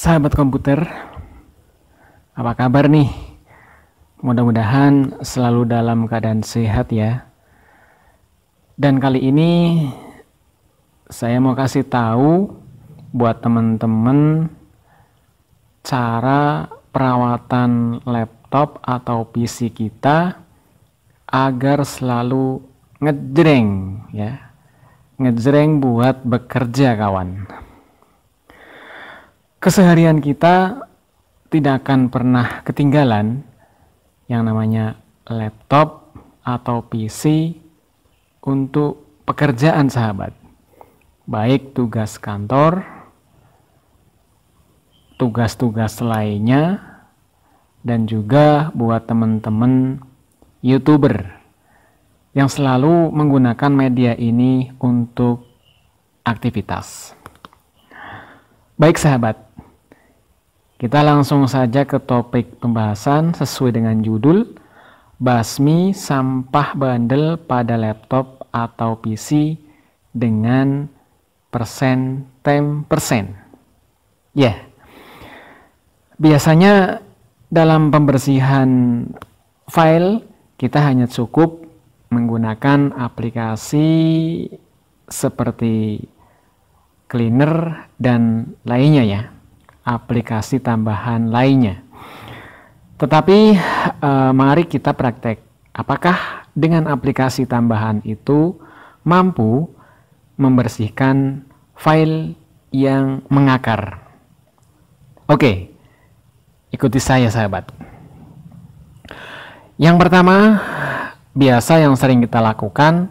Sahabat komputer, apa kabar nih? Mudah-mudahan selalu dalam keadaan sehat ya. Dan kali ini saya mau kasih tahu buat teman-teman cara perawatan laptop atau PC kita agar selalu ngejreng ya. Ngejreng buat bekerja kawan keseharian kita tidak akan pernah ketinggalan yang namanya laptop atau PC untuk pekerjaan sahabat. Baik tugas kantor, tugas-tugas lainnya, dan juga buat teman-teman YouTuber yang selalu menggunakan media ini untuk aktivitas. Baik sahabat, kita langsung saja ke topik pembahasan sesuai dengan judul Basmi sampah bandel pada laptop atau PC dengan persen tem persen. Ya, yeah. biasanya dalam pembersihan file kita hanya cukup menggunakan aplikasi seperti cleaner, dan lainnya ya, aplikasi tambahan lainnya. Tetapi eh, mari kita praktek, apakah dengan aplikasi tambahan itu mampu membersihkan file yang mengakar? Oke, ikuti saya sahabat. Yang pertama, biasa yang sering kita lakukan,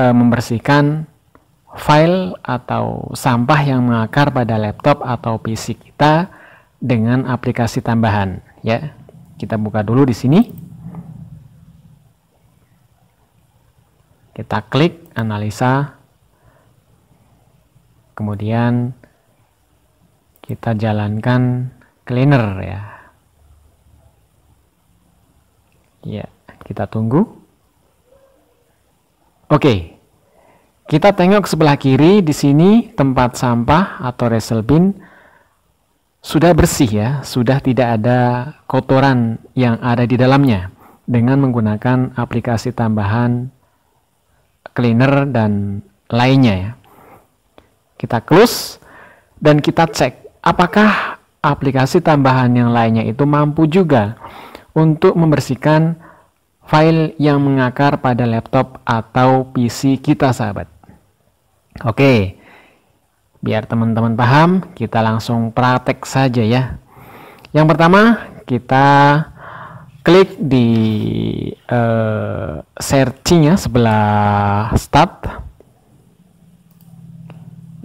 eh, membersihkan file atau sampah yang mengakar pada laptop atau PC kita dengan aplikasi tambahan ya. Kita buka dulu di sini. Kita klik analisa. Kemudian kita jalankan cleaner ya. Ya, kita tunggu. Oke. Okay. Kita tengok sebelah kiri di sini tempat sampah atau resel bin sudah bersih ya, sudah tidak ada kotoran yang ada di dalamnya dengan menggunakan aplikasi tambahan cleaner dan lainnya ya. Kita close dan kita cek apakah aplikasi tambahan yang lainnya itu mampu juga untuk membersihkan file yang mengakar pada laptop atau PC kita sahabat. Oke, biar teman-teman paham, kita langsung praktek saja ya. Yang pertama, kita klik di uh, eh, searching sebelah start.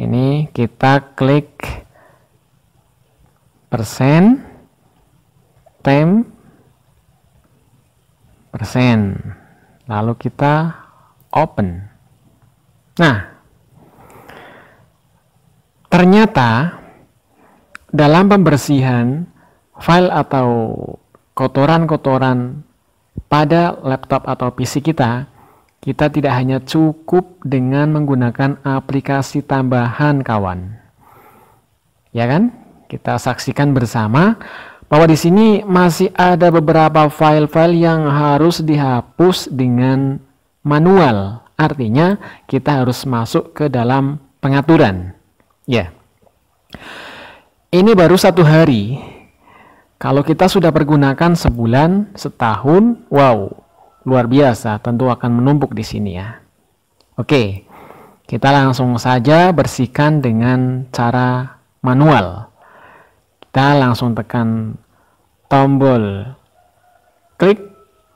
Ini kita klik persen tem persen lalu kita open nah Ternyata dalam pembersihan file atau kotoran-kotoran pada laptop atau PC kita, kita tidak hanya cukup dengan menggunakan aplikasi tambahan kawan. Ya kan? Kita saksikan bersama bahwa di sini masih ada beberapa file-file yang harus dihapus dengan manual. Artinya, kita harus masuk ke dalam pengaturan. Ya. Ini baru satu hari. Kalau kita sudah pergunakan sebulan, setahun, wow, luar biasa. Tentu akan menumpuk di sini ya. Oke, kita langsung saja bersihkan dengan cara manual. Kita langsung tekan tombol klik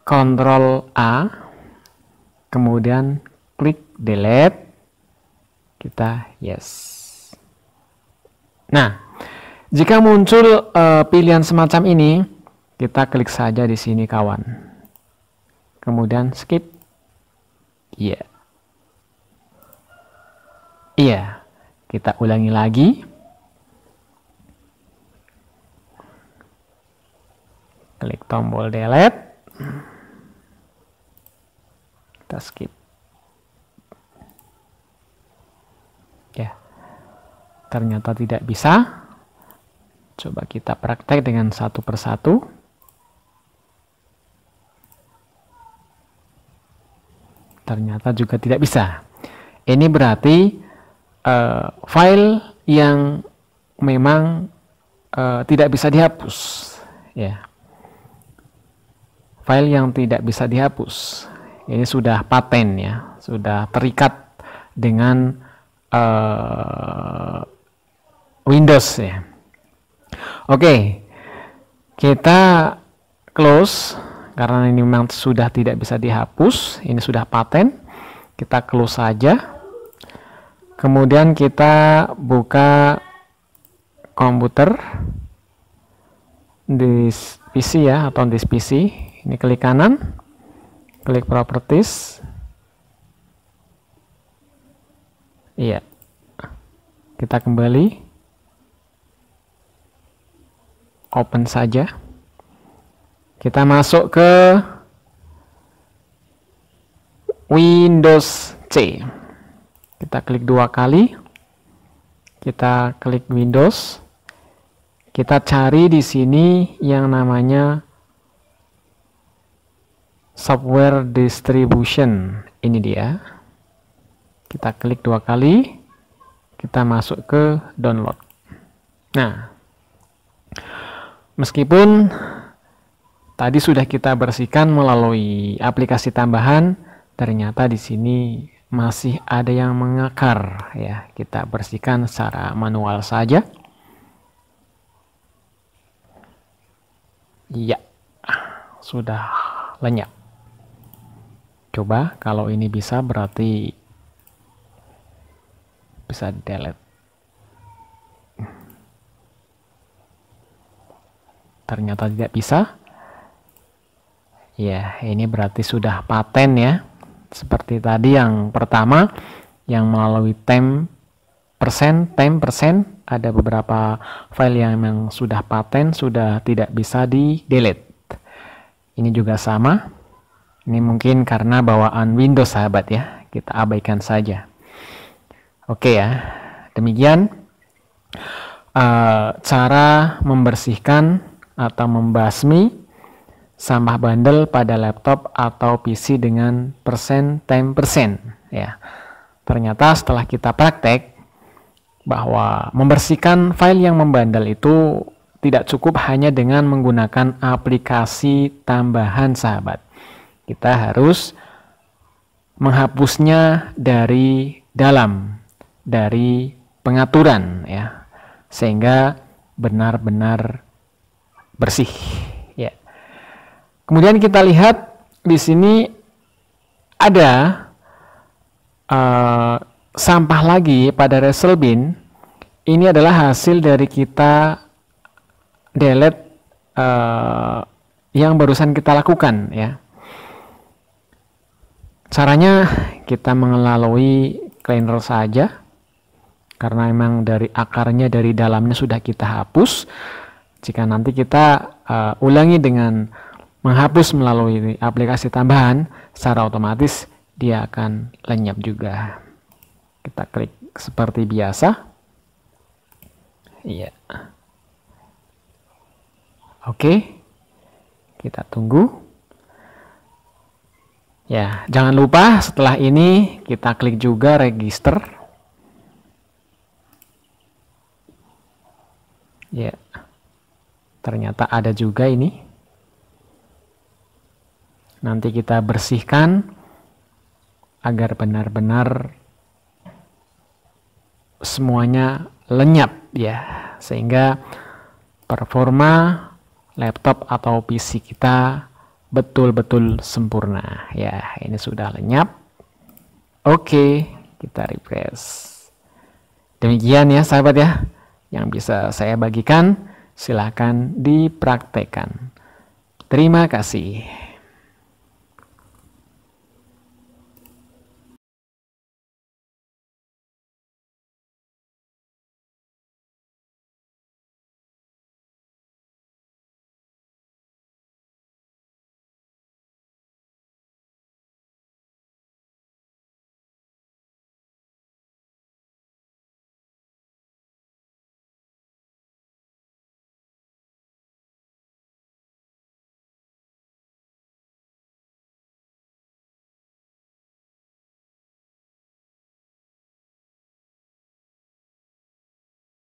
Ctrl A, kemudian klik delete. Kita yes. Nah, jika muncul e, pilihan semacam ini, kita klik saja di sini kawan. Kemudian skip. Iya. Yeah. Iya. Yeah. Kita ulangi lagi. Klik tombol delete. Kita skip. ternyata tidak bisa. Coba kita praktek dengan satu persatu. Ternyata juga tidak bisa. Ini berarti uh, file yang memang uh, tidak bisa dihapus, ya. Yeah. File yang tidak bisa dihapus. Ini sudah paten ya, sudah terikat dengan uh, Windows ya. Oke, kita close karena ini memang sudah tidak bisa dihapus, ini sudah paten. Kita close saja. Kemudian kita buka komputer di PC ya atau di PC. Ini klik kanan, klik properties. Iya. Kita kembali open saja. Kita masuk ke Windows C. Kita klik dua kali. Kita klik Windows. Kita cari di sini yang namanya software distribution. Ini dia. Kita klik dua kali. Kita masuk ke download. Nah, Meskipun tadi sudah kita bersihkan melalui aplikasi tambahan, ternyata di sini masih ada yang mengakar ya. Kita bersihkan secara manual saja. Iya. Sudah lenyap. Coba kalau ini bisa berarti bisa delete. ternyata tidak bisa. Ya, ini berarti sudah paten ya. Seperti tadi yang pertama yang melalui tem persen, tem persen ada beberapa file yang memang sudah paten sudah tidak bisa di delete. Ini juga sama. Ini mungkin karena bawaan Windows sahabat ya. Kita abaikan saja. Oke ya. Demikian uh, cara membersihkan atau membasmi sampah bandel pada laptop atau PC dengan persen time persen ya. Ternyata setelah kita praktek bahwa membersihkan file yang membandel itu tidak cukup hanya dengan menggunakan aplikasi tambahan sahabat. Kita harus menghapusnya dari dalam, dari pengaturan ya. Sehingga benar-benar bersih. Ya. Kemudian kita lihat di sini ada uh, sampah lagi pada recycle bin. Ini adalah hasil dari kita delete uh, yang barusan kita lakukan ya. Caranya kita mengelalui cleaner saja karena memang dari akarnya dari dalamnya sudah kita hapus. Jika nanti kita uh, ulangi dengan menghapus melalui aplikasi tambahan, secara otomatis dia akan lenyap juga. Kita klik seperti biasa. Iya. Oke. Kita tunggu. Ya, jangan lupa setelah ini kita klik juga register. Ya. Yeah. Ternyata ada juga ini. Nanti kita bersihkan agar benar-benar semuanya lenyap ya. Sehingga performa laptop atau PC kita betul-betul sempurna. Ya, ini sudah lenyap. Oke, kita refresh. Demikian ya sahabat ya yang bisa saya bagikan. Silakan dipraktekan. Terima kasih.